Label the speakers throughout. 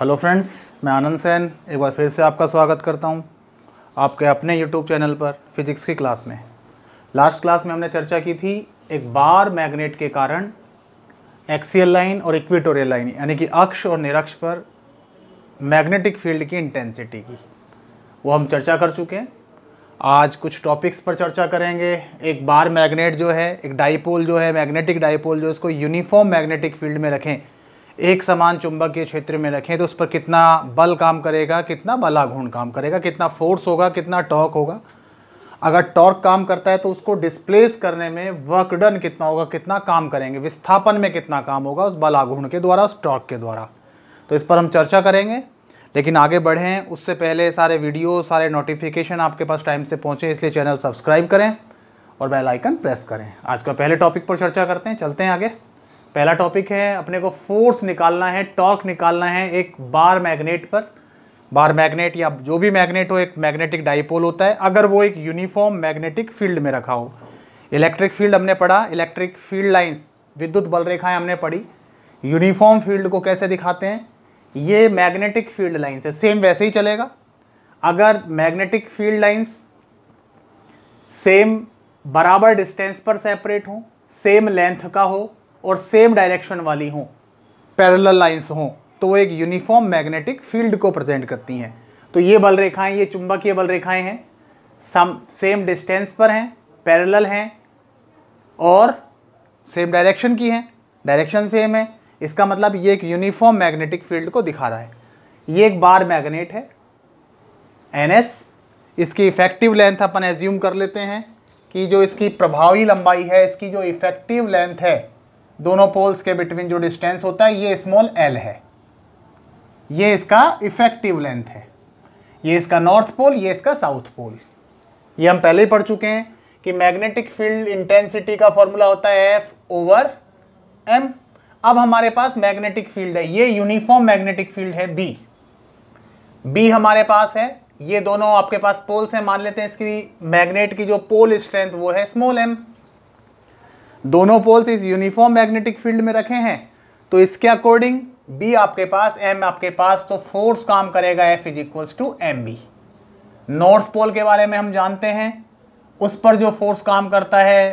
Speaker 1: hello friends मैं आनंद सेन एक बार फिर से आपका स्वागत करता हूं आपके अपने यूट्यूब चैनल पर फिजिक्स की क्लास में लास्ट क्लास में हमने चर्चा की थी एक बार मैग्नेट के कारण एक्सियल लाइन और इक्विटोरियल लाइन यानी कि अक्ष और निरक्ष पर मैग्नेटिक फील्ड की इंटेंसिटी की वो हम चर्चा कर चुके हैं आज कुछ टॉपिक्स पर चर्चा करेंगे एक बार मैग्नेट जो है एक डाईपोल जो है मैग्नेटिक डाईपोल जो इसको यूनिफॉर्म मैग्नेटिक फील्ड में रखें एक समान चुंबक के क्षेत्र में रखें तो उस पर कितना बल काम करेगा कितना बलाघूर्ण काम करेगा कितना फोर्स होगा कितना टॉर्क होगा अगर टॉर्क काम करता है तो उसको डिस्प्लेस करने में वर्कडन कितना होगा कितना काम करेंगे विस्थापन में कितना काम होगा उस बलाघूर्ण के द्वारा उस टॉर्क के द्वारा तो इस पर हम चर्चा करेंगे लेकिन आगे बढ़ें उससे पहले सारे वीडियो सारे नोटिफिकेशन आपके पास टाइम से पहुँचें इसलिए चैनल सब्सक्राइब करें और बेल आइकन प्रेस करें आज का पहले टॉपिक पर चर्चा करते हैं चलते हैं आगे पहला टॉपिक है अपने को फोर्स निकालना है टॉर्क निकालना है एक बार मैग्नेट पर बार मैग्नेट या जो भी मैग्नेट हो एक मैग्नेटिक डाइपोल होता है अगर वो एक यूनिफॉर्म मैग्नेटिक फील्ड में रखा हो इलेक्ट्रिक फील्ड हमने पढ़ा इलेक्ट्रिक फील्ड लाइंस विद्युत बल रेखाएं हमने पढ़ी यूनिफॉर्म फील्ड को कैसे दिखाते हैं ये मैग्नेटिक फील्ड लाइन्स है सेम वैसे ही चलेगा अगर मैग्नेटिक फील्ड लाइन्स सेम बराबर डिस्टेंस पर सेपरेट हो सेम लेंथ का हो और सेम डायरेक्शन वाली हों पैरल लाइन्स हों तो वो एक यूनिफॉर्म मैग्नेटिक फील्ड को प्रेजेंट करती हैं तो ये बल रेखाएं ये चुंबकीय बल रेखाएं हैं सम सेम डिस्टेंस पर हैं पैरेलल हैं और सेम डायरेक्शन की हैं डायरेक्शन सेम है इसका मतलब ये एक यूनिफॉर्म मैग्नेटिक फील्ड को दिखा रहा है ये एक बार मैग्नेट है एन इसकी इफेक्टिव लेंथ अपन एज्यूम कर लेते हैं कि जो इसकी प्रभावी लंबाई है इसकी जो इफेक्टिव लेंथ है दोनों पोल्स के बिटवीन जो डिस्टेंस होता है ये स्मॉल एल है ये इसका इफेक्टिव लेंथ है ये इसका नॉर्थ पोल ये इसका साउथ पोल ये हम पहले ही पढ़ चुके हैं कि मैग्नेटिक फील्ड इंटेंसिटी का फॉर्मूला होता है एफ ओवर एम अब हमारे पास मैग्नेटिक फील्ड है ये यूनिफॉर्म मैग्नेटिक फील्ड है बी बी हमारे पास है ये दोनों आपके पास पोल्स हैं मान लेते हैं इसकी मैग्नेट की जो पोल स्ट्रेंथ वो है स्मॉल एम दोनों पोल्स इस यूनिफॉर्म मैग्नेटिक फील्ड में रखे हैं तो इसके अकॉर्डिंग बी आपके पास एम आपके पास तो फोर्स काम करेगा F is equals to M B north pole के बारे में हम जानते हैं उस पर जो फोर्स काम करता है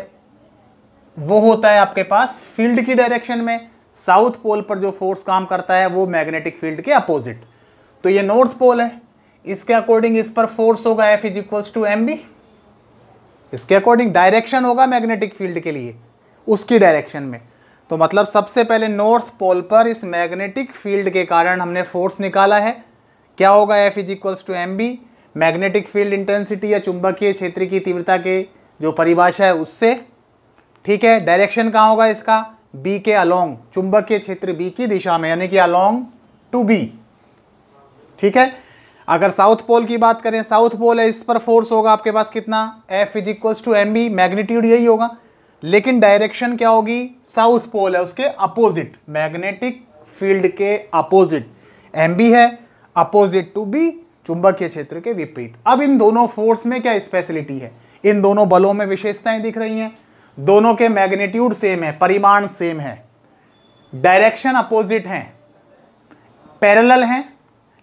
Speaker 1: वो होता है आपके पास फील्ड की डायरेक्शन में साउथ पोल पर जो फोर्स काम करता है वो मैग्नेटिक फील्ड के अपोजिट तो ये नॉर्थ पोल है इसके अकॉर्डिंग इस पर फोर्स होगा F is equals to M B इसके अकॉर्डिंग डायरेक्शन होगा मैग्नेटिक फील्ड के लिए उसकी डायरेक्शन में तो मतलब सबसे पहले नॉर्थ पोल पर इस मैग्नेटिक फील्ड के कारण हमने फोर्स निकाला है क्या होगा F is equals to M B magnetic field intensity या चुंबकीय क्षेत्र की तीव्रता के जो परिभाषा है उससे ठीक है डायरेक्शन कहाँ होगा इसका बी के अलोंग चुंबकीय क्षेत्र बी की दिशा में यानी कि अलोंग टू बी ठीक है अगर साउथ पोल की बात करें साउथ पोल है इस पर फोर्स होगा आपके पास कितना F is equals to M B magnitude यही होगा लेकिन डायरेक्शन क्या होगी साउथ पोल है उसके अपोजिट मैग्नेटिक फील्ड के अपोजिट एम बी है अपोजिट टू बी चुंबकीय क्षेत्र के विपरीत अब इन दोनों फोर्स में क्या स्पेशलिटी है इन दोनों बलों में विशेषताएं दिख रही हैं दोनों के मैग्नेट्यूड सेम है परिमाण सेम है डायरेक्शन अपोजिट हैं पैरेलल हैं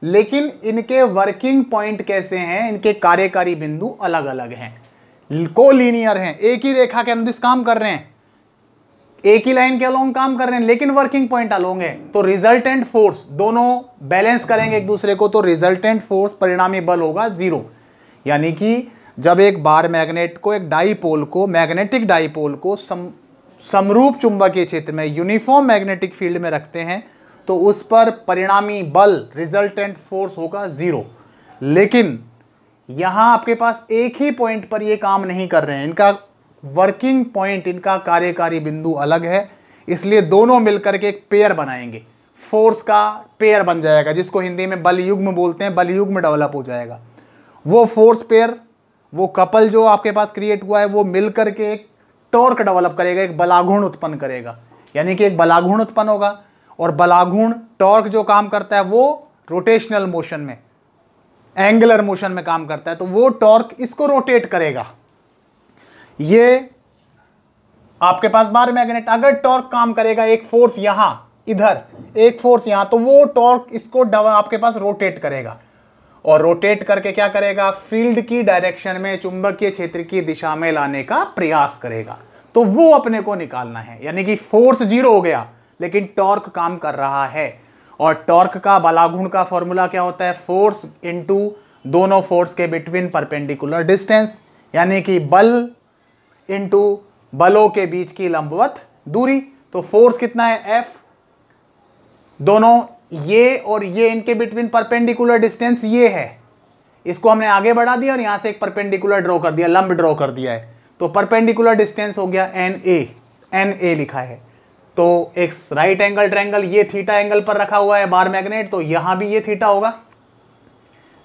Speaker 1: लेकिन इनके वर्किंग पॉइंट कैसे हैं इनके कार्यकारी बिंदु अलग अलग हैं कोलिनियर हैं एक ही रेखा के अनुदिश काम कर रहे हैं एक ही लाइन के अलोंग काम कर रहे हैं लेकिन वर्किंग पॉइंट अलोंग है तो रिजल्टेंट फोर्स दोनों बैलेंस करेंगे एक दूसरे को तो रिजल्टेंट फोर्स परिणामी बल होगा जीरो यानी कि जब एक बार मैग्नेट को एक डाईपोल को मैग्नेटिक डाईपोल को सम समरूप चुंबकीय क्षेत्र में यूनिफॉर्म मैग्नेटिक फील्ड में रखते हैं तो उस पर परिणामी बल रिजल्टेंट फोर्स होगा ज़ीरो लेकिन यहां आपके पास एक ही पॉइंट पर ये काम नहीं कर रहे हैं इनका वर्किंग पॉइंट इनका कार्यकारी बिंदु अलग है इसलिए दोनों मिलकर के एक पेयर बनाएंगे फोर्स का पेयर बन जाएगा जिसको हिंदी में बलयुग्म बोलते हैं बलयुग्म डेवलप हो जाएगा वो फोर्स पेयर वो कपल जो आपके पास क्रिएट हुआ है वो मिल करके एक टॉर्क डेवलप करेगा एक बलाघूर्ण उत्पन्न करेगा यानी कि एक बलाघूर्ण उत्पन्न होगा और बलाघूर्ण टॉर्क जो काम करता है वो रोटेशनल मोशन में एंगुलर मोशन में काम करता है तो वो टॉर्क इसको रोटेट करेगा ये आपके पास बार मैग्नेट अगर टॉर्क काम करेगा एक फोर्स यहां इधर एक फोर्स यहां तो वो टॉर्क इसको आपके पास रोटेट करेगा और रोटेट करके क्या करेगा फील्ड की डायरेक्शन में चुंबकीय क्षेत्र की दिशा में लाने का प्रयास करेगा तो वो अपने को निकालना है यानी कि फोर्स जीरो हो गया लेकिन टॉर्क काम कर रहा है और टॉर्क का बलागुण का फॉर्मूला क्या होता है फोर्स इंटू दोनों फोर्स के बिटवीन परपेंडिकुलर डिस्टेंस यानी कि बल इंटू बलों के बीच की लंबवत दूरी तो फोर्स कितना है एफ दोनों ये और ये इनके बिटवीन परपेंडिकुलर डिस्टेंस ये है इसको हमने आगे बढ़ा दिया और यहां से एक परपेंडिकुलर ड्रॉ कर दिया लंब ड्रॉ कर दिया है तो परपेंडिकुलर डिस्टेंस हो गया एन ए एन ए लिखा है तो एक राइट एंगल ट्रैंगल ये थीटा एंगल पर रखा हुआ है बार मैग्नेट तो यहां भी ये थीटा होगा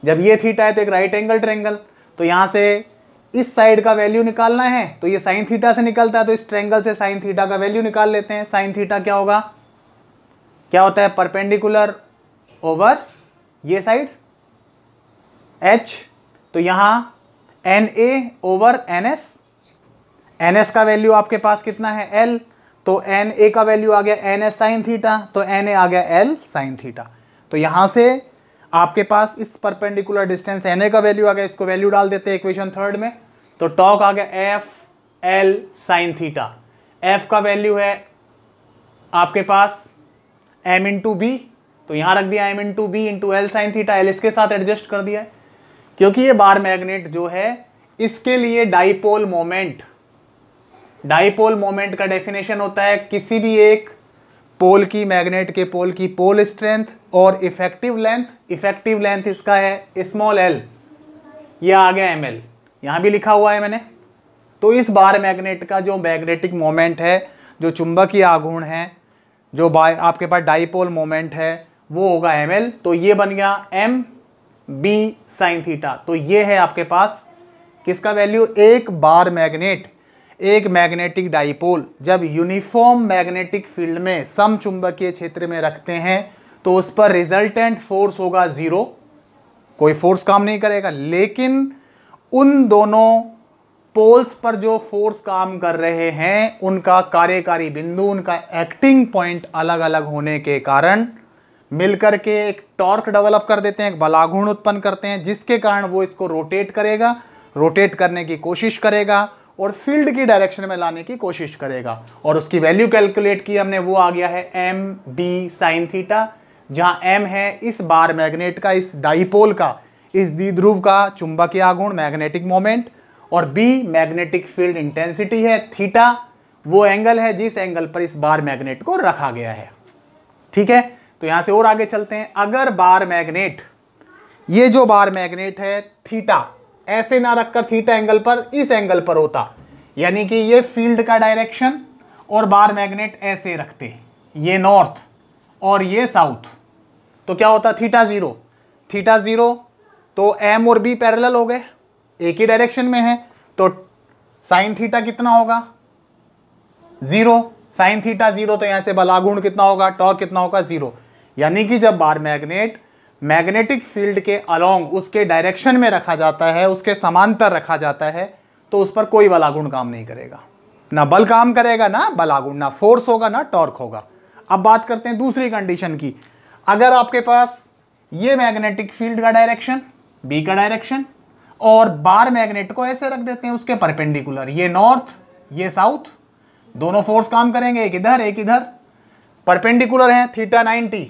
Speaker 1: जब ये थीटा है तो एक राइट एंगल ट्रैंगल तो यहां से इस साइड का वैल्यू निकालना है तो ये साइन थीटा से निकलता है तो इस ट्रैंगल से साइन थीटा का वैल्यू निकाल लेते हैं साइन थीटा क्या होगा क्या होता है परपेंडिकुलर ओवर ये साइड एच तो यहां N A over N S N S का वैल्यू आपके पास कितना है एल तो एन ए का वैल्यू आ गया एन एस साइन थीटा तो एन ए आ गया एल साइन थीटा तो यहां से आपके पास इस परपेंडिकुलर डिस्टेंस एन ए का वैल्यू आ गया इसको वैल्यू डाल देते हैं इक्वेशन थर्ड में तो टॉक आ गया F L sine theta F का वैल्यू है आपके पास एम इंटू बी तो यहां रख दिया M into B into L sine theta L इसके साथ एडजस्ट कर दिया क्योंकि ये बार मैग्नेट जो है इसके लिए डाइपोल मोमेंट डाइपोल मोमेंट का डेफिनेशन होता है किसी भी एक पोल की मैग्नेट के पोल की पोल स्ट्रेंथ और इफेक्टिव लेंथ इफेक्टिव लेंथ इसका है स्मॉल एल या आ गया एम एल यहाँ भी लिखा हुआ है मैंने तो इस बार मैग्नेट का जो मैग्नेटिक मोमेंट है जो चुंबकीय आघूर्ण है जो बाय आपके पास डाइपोल मोमेंट है वो होगा एम एल तो ये बन गया एम बी साइन थीटा तो ये है आपके पास किसका वैल्यू एक बार मैग्नेट एक मैग्नेटिक डाइपोल जब यूनिफॉर्म मैग्नेटिक फील्ड में सम चुंबकीय क्षेत्र में रखते हैं तो उस पर रिजल्टेंट फोर्स होगा ज़ीरो कोई फोर्स काम नहीं करेगा लेकिन उन दोनों पोल्स पर जो फोर्स काम कर रहे हैं उनका कार्यकारी बिंदु उनका एक्टिंग पॉइंट अलग अलग होने के कारण मिलकर के एक टॉर्क डेवलप कर देते हैं एक बलागुण उत्पन्न करते हैं जिसके कारण वो इसको रोटेट करेगा रोटेट करने की कोशिश करेगा और फील्ड की डायरेक्शन में लाने की कोशिश करेगा और उसकी वैल्यू कैलकुलेट की हमने वो आ गया है एम बी साइन थीटा जहां एम है इस बार मैग्नेट का इस डाइपोल का इस द्विध्रुव का चुंबकीय आगुण मैग्नेटिक मोमेंट और बी मैग्नेटिक फील्ड इंटेंसिटी है थीटा वो एंगल है जिस एंगल पर इस बार मैग्नेट को रखा गया है ठीक है तो यहां से और आगे चलते हैं अगर बार मैग्नेट ये जो बार मैग्नेट है थीटा ऐसे ना रखकर थीटा एंगल पर इस एंगल पर होता यानी कि ये फील्ड का डायरेक्शन और बार मैग्नेट ऐसे रखते ये नॉर्थ और ये साउथ तो क्या होता थीटा ज़ीरो थीटा ज़ीरो तो एम और बी पैरेलल हो गए एक ही डायरेक्शन में है तो साइन थीटा कितना होगा ज़ीरो साइन थीटा ज़ीरो तो यहां से बलागुण कितना होगा टॉर्क कितना होगा ज़ीरो यानी कि जब बार मैग्नेट मैग्नेटिक फील्ड के अलोंग उसके डायरेक्शन में रखा जाता है उसके समांतर रखा जाता है तो उस पर कोई बलागुण काम नहीं करेगा ना बल काम करेगा ना बलागुण ना फोर्स होगा ना टॉर्क होगा अब बात करते हैं दूसरी कंडीशन की अगर आपके पास ये मैग्नेटिक फील्ड का डायरेक्शन बी का डायरेक्शन और बार मैग्नेट को ऐसे रख देते हैं उसके परपेंडिकुलर ये नॉर्थ ये साउथ दोनों फोर्स काम करेंगे एक इधर एक इधर परपेंडिकुलर हैं थीटा नाइनटी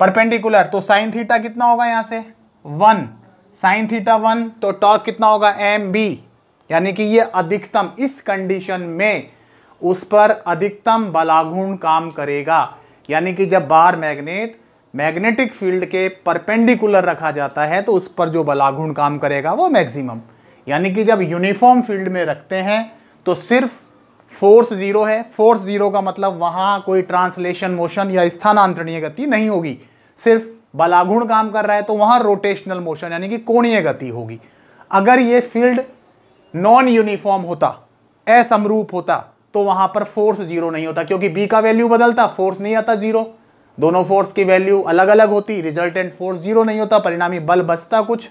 Speaker 1: परपेंडिकुलर तो साइन थीटा कितना होगा यहाँ से वन साइन थीटा वन तो टॉर्क कितना होगा एम बी यानी कि ये अधिकतम इस कंडीशन में उस पर अधिकतम बलाघूर्ण काम करेगा यानी कि जब बार मैग्नेट मैग्नेटिक फील्ड के परपेंडिकुलर रखा जाता है तो उस पर जो बलाघूर्ण काम करेगा वो मैक्सिमम यानी कि जब यूनिफॉर्म फील्ड में रखते हैं तो सिर्फ फोर्स जीरो है फोर्स जीरो का मतलब वहाँ कोई ट्रांसलेशन मोशन या स्थानांतरणीय गति नहीं होगी सिर्फ बलागुण काम कर रहा है तो वहां रोटेशनल मोशन यानी कि कोणीय गति होगी अगर ये फील्ड नॉन यूनिफॉर्म होता असमरूप होता तो वहां पर फोर्स जीरो नहीं होता क्योंकि बी का वैल्यू बदलता फोर्स नहीं आता जीरो दोनों फोर्स की वैल्यू अलग अलग होती रिजल्टेंट फोर्स जीरो नहीं होता परिणामी बल बचता कुछ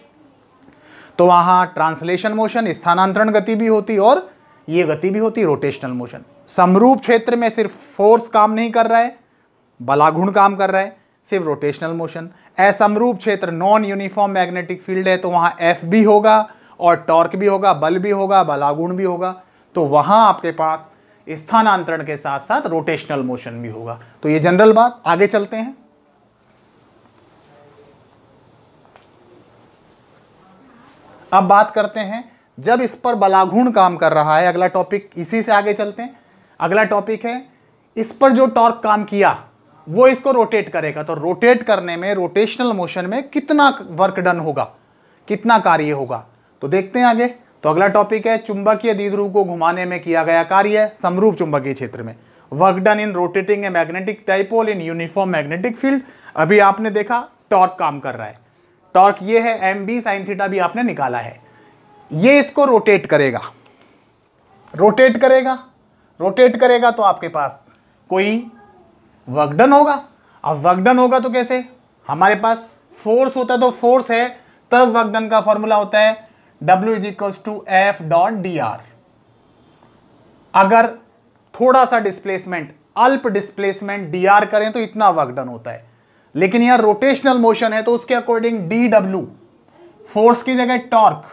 Speaker 1: तो वहां ट्रांसलेशन मोशन स्थानांतरण गति भी होती और ये गति भी होती रोटेशनल मोशन समरूप क्षेत्र में सिर्फ फोर्स काम नहीं कर रहा है बलागुण काम कर रहा है सिर्फ रोटेशनल मोशन असमरूप क्षेत्र नॉन यूनिफॉर्म मैग्नेटिक फील्ड है तो वहाँ एफ भी होगा और टॉर्क भी होगा बल भी होगा बलागुण भी होगा तो वहाँ आपके पास स्थानांतरण के साथ साथ रोटेशनल मोशन भी होगा तो ये जनरल बात आगे चलते हैं अब बात करते हैं जब इस पर बलाघूर्ण काम कर रहा है अगला टॉपिक इसी से आगे चलते हैं अगला टॉपिक है इस पर जो टॉर्क काम किया वो इसको रोटेट करेगा तो रोटेट करने में रोटेशनल मोशन में कितना वर्क डन होगा कितना कार्य होगा तो देखते हैं आगे तो अगला टॉपिक है चुंबकीय दीद्रुव को घुमाने में किया गया कार्य समरूप चुंबकीय क्षेत्र में work done in rotating a magnetic dipole in uniform magnetic field अभी आपने देखा टॉर्क काम कर रहा है टॉर्क ये है एम बी साइन थीटा भी आपने निकाला है ये इसको रोटेट करेगा रोटेट करेगा रोटेट करेगा तो आपके पास कोई डन होगा अब डन होगा तो कैसे हमारे पास फोर्स होता है तो फोर्स है तब डन का फॉर्मूला होता है W is equals to F dot D R अगर थोड़ा सा डिस्प्लेसमेंट अल्प डिस्प्लेसमेंट डी आर करें तो इतना डन होता है लेकिन यहां रोटेशनल मोशन है तो उसके अकॉर्डिंग डी डब्ल्यू फोर्स की जगह टॉर्क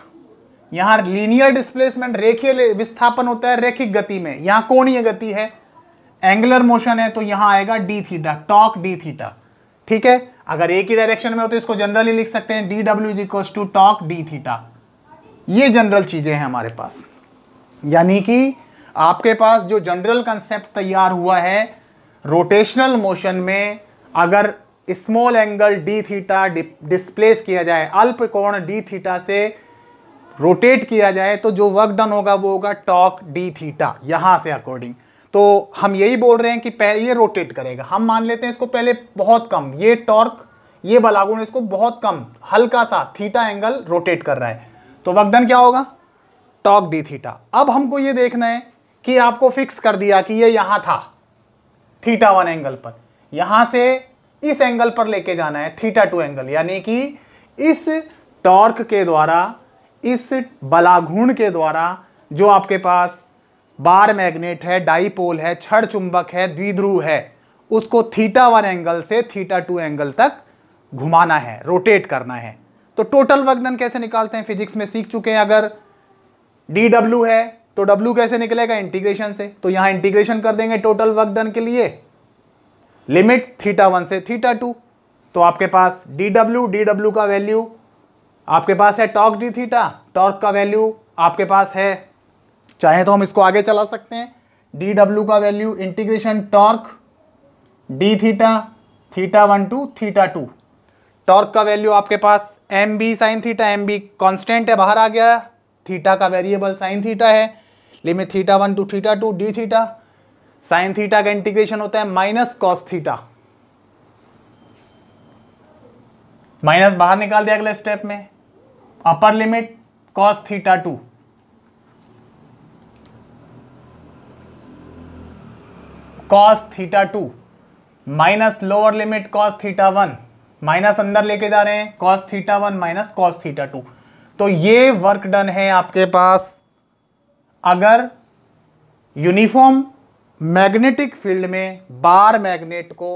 Speaker 1: यहां लीनियर डिस्प्लेसमेंट रेखीय विस्थापन होता है रेखिक गति में यहां कोणीय गति है एंगुलर मोशन है तो यहां आएगा D theta torque D theta ठीक है अगर एक ही डायरेक्शन में हो तो इसको जनरली लिख सकते हैं D W is equal to torque D theta ये जनरल चीजें हैं हमारे पास यानी कि आपके पास जो जनरल कंसेप्ट तैयार हुआ है रोटेशनल मोशन में अगर small angle D theta displace किया जाए अल्प कोण डी थीटा से रोटेट किया जाए तो जो वर्क डन होगा वो होगा टॉक डी थीटा यहां से अकॉर्डिंग तो हम यही बोल रहे हैं कि पहले ये रोटेट करेगा हम मान लेते हैं इसको पहले बहुत कम ये टॉर्क ये बलागुण इसको बहुत कम हल्का सा थीटा एंगल रोटेट कर रहा है तो वगदन क्या होगा टॉर्क डी थीटा अब हमको ये देखना है कि आपको फिक्स कर दिया कि ये यहां था थीटा वन एंगल पर यहां से इस एंगल पर लेके जाना है थीटा टू एंगल यानी कि इस टॉर्क के द्वारा इस बलाघूर्ण के द्वारा जो आपके पास बार मैग्नेट है डाईपोल है छड़ चुंबक है द्विध्रुव है उसको थीटा वन एंगल से थीटा टू एंगल तक घुमाना है रोटेट करना है तो टोटल वर्गन कैसे निकालते हैं फिजिक्स में सीख चुके हैं अगर डी डब्ल्यू है तो डब्ल्यू कैसे निकलेगा इंटीग्रेशन से तो यहां इंटीग्रेशन कर देंगे टोटल वर्कडन के लिए लिमिट थीटा वन से थीटा टू तो आपके पास डी डब्ल्यू डी डब्ल्यू का वैल्यू आपके पास है टॉर्क डी थीटा टॉर्क का वैल्यू आपके पास है चाहे तो हम इसको आगे चला सकते हैं डी डब्ल्यू का value integration torque D theta theta one two theta two torque का वैल्यू आपके पास M B sine theta M B constant है बाहर आ गया थीटा का वेरिएबल साइन थीटा है limit theta one two theta two D theta sine theta का इंटीग्रेशन होता है माइनस कॉस थीटा माइनस बाहर निकाल दिया अगले स्टेप में upper limit cos theta two cos theta two minus lower limit cos theta one minus अंदर लेके जा रहे हैं cos theta one minus cos theta two तो ये वर्क डन है आपके पास अगर यूनिफॉर्म मैग्नेटिक फील्ड में बार मैग्नेट को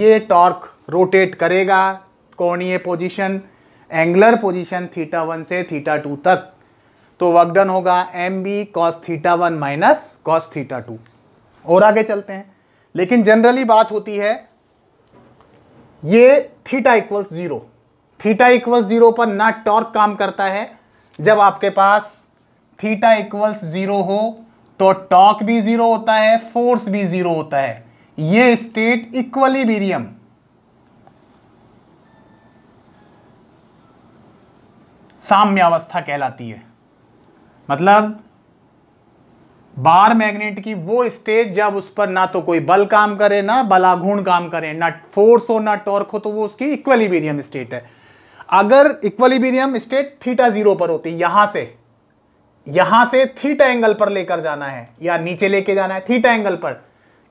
Speaker 1: ये टॉर्क रोटेट करेगा कोणीय position angular position theta one से थीटा टू तक तो वर्कडन होगा M B cos theta one minus cos theta two और आगे चलते हैं लेकिन जनरली बात होती है ये theta equals zero theta equals zero पर ना टॉर्क काम करता है जब आपके पास थीटा इक्वल्स जीरो हो तो टॉर्क भी जीरो होता है फोर्स भी जीरो होता है ये स्टेट इक्वली बीरियम साम्यावस्था कहलाती है मतलब बार मैग्नेट की वो स्टेज जब उस पर ना तो कोई बल काम करे ना बलाघूर्ण काम करे ना फोर्स हो ना टॉर्क हो तो वो उसकी इक्वलीबीरियम स्टेट है अगर इक्वलीबीरियम स्टेट थीटा जीरो पर होती यहां से यहां से थीटा एंगल पर लेकर जाना है या नीचे लेके जाना है थीटा एंगल पर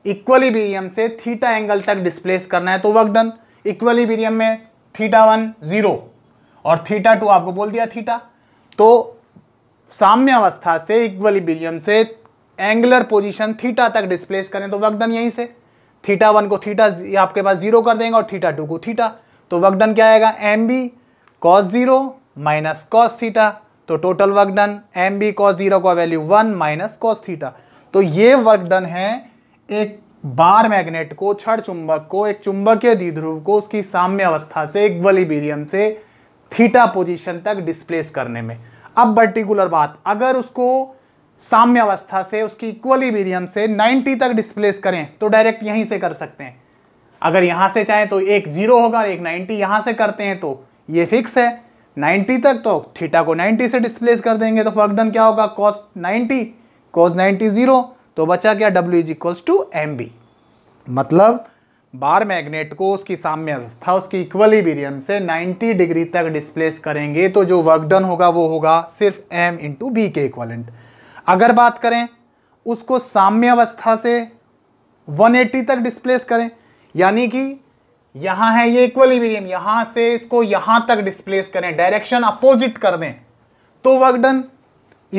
Speaker 1: इक्वलीबीरियम से थीटा एंगल तक डिस्प्लेस करना है तो वर्क डन इक्वलीबेरियम में थीटा वन जीरो और थीटा टू आपको बोल दिया थीटा तो साम्य अवस्था से इक्वलीबीरियम से एंगुलर पोजीशन थीटा तक डिस्प्लेस करें तो वर्कडन यहीं से थीटा वन को थीटा आपके पास जीरो कर देंगे और थीटा टू को थीटा तो वर्कडन क्या आएगा M B cos zero minus cos theta तो total work done M B cos zero का value one minus cos theta तो ये वर्क डन है एक बार मैग्नेट को छड़ चुंबक को एक चुंबकीय द्विध्रुव को उसकी साम्य अवस्था से इक्वलीबीरियम से थीटा पोजीशन तक डिस्प्लेस करने में अब पर्टिकुलर बात अगर उसको साम्यावस्था से उसकी इक्वली मीडियम से 90 तक डिस्प्लेस करें तो डायरेक्ट यहीं से कर सकते हैं अगर यहां से चाहें तो एक जीरो होगा एक 90 यहां से करते हैं तो ये फिक्स है 90 तक तो थीटा को 90 से डिस्प्लेस कर देंगे तो फर्कडन क्या होगा कॉस 90 कॉस 90 जीरो तो बचा क्या W is equals to M B मतलब बार मैग्नेट को उसकी साम्य अवस्था उसकी इक्वली मीडियम से नाइन्टी डिग्री तक डिस्प्लेस करेंगे तो जो वर्कडन होगा वो होगा सिर्फ एम इंटू बी के इक्वलेंट अगर बात करें उसको साम्य अवस्था से 180 तक डिस्प्लेस करें यानी कि यहां है ये इक्वलीबीरियम यहां से इसको यहां तक डिस्प्लेस करें डायरेक्शन अपोजिट कर दें तो वर्क डन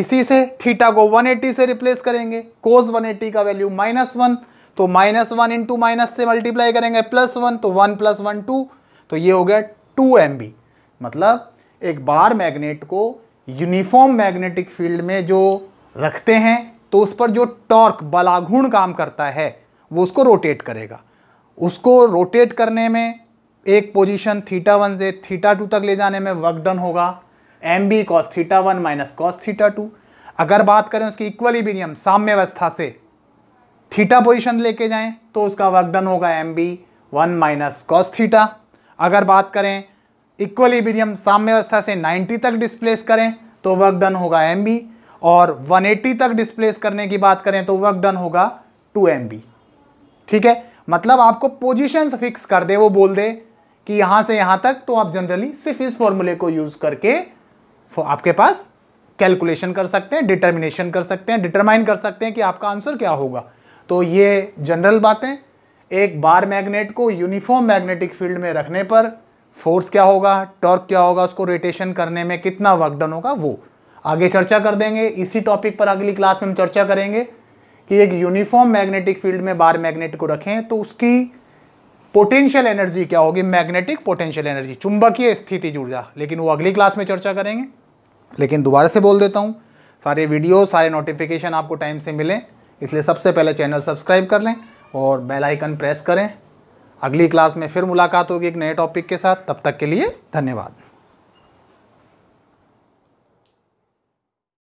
Speaker 1: इसी से थीटा को 180 से रिप्लेस करेंगे कोस 180 का वैल्यू माइनस वन तो माइनस वन इंटू माइनस से मल्टीप्लाई करेंगे प्लस वन तो वन प्लस वन टू तो ये हो गया टू एम मतलब एक बार मैग्नेट को यूनिफॉर्म मैग्नेटिक फील्ड में जो रखते हैं तो उस पर जो टॉर्क बलाघूर्ण काम करता है वो उसको रोटेट करेगा उसको रोटेट करने में एक पोजीशन थीटा वन से थीटा टू तक ले जाने में वर्क डन होगा M B cos theta one minus cos theta two अगर बात करें उसकी साम्य साम्यवस्था से थीटा पोजीशन लेके जाएं तो उसका वर्क डन होगा M B one minus cos theta अगर बात करें इक्वलीबिनियम साम्यवस्था से 90 तक डिस्प्लेस करें तो वर्क डन होगा एम बी और 180 तक डिस्प्लेस करने की बात करें तो वर्क डन होगा टू एम ठीक है मतलब आपको पोजिशन फिक्स कर दे वो बोल दे कि यहां से यहां तक तो आप जनरली सिर्फ इस फॉर्मूले को यूज करके आपके पास कैलकुलेशन कर सकते हैं डिटर्मिनेशन कर सकते हैं डिटरमाइन कर सकते हैं कि आपका आंसर क्या होगा तो ये जनरल बातें एक बार मैग्नेट को यूनिफॉर्म मैग्नेटिक फील्ड में रखने पर फोर्स क्या होगा टॉर्क क्या होगा उसको रोटेशन करने में कितना वर्क डन होगा वो आगे चर्चा कर देंगे इसी टॉपिक पर अगली क्लास में हम चर्चा करेंगे कि एक यूनिफॉर्म मैग्नेटिक फील्ड में बार मैग्नेट को रखें तो उसकी पोटेंशियल एनर्जी क्या होगी मैग्नेटिक पोटेंशियल एनर्जी चुंबकीय स्थिति जुड़ जा लेकिन वो अगली क्लास में चर्चा करेंगे लेकिन दोबारा से बोल देता हूँ सारे वीडियो सारे नोटिफिकेशन आपको टाइम से मिलें इसलिए सबसे पहले चैनल सब्सक्राइब कर लें और बेल आइकन प्रेस करें अगली क्लास में फिर मुलाकात होगी एक नए टॉपिक के साथ तब तक के लिए धन्यवाद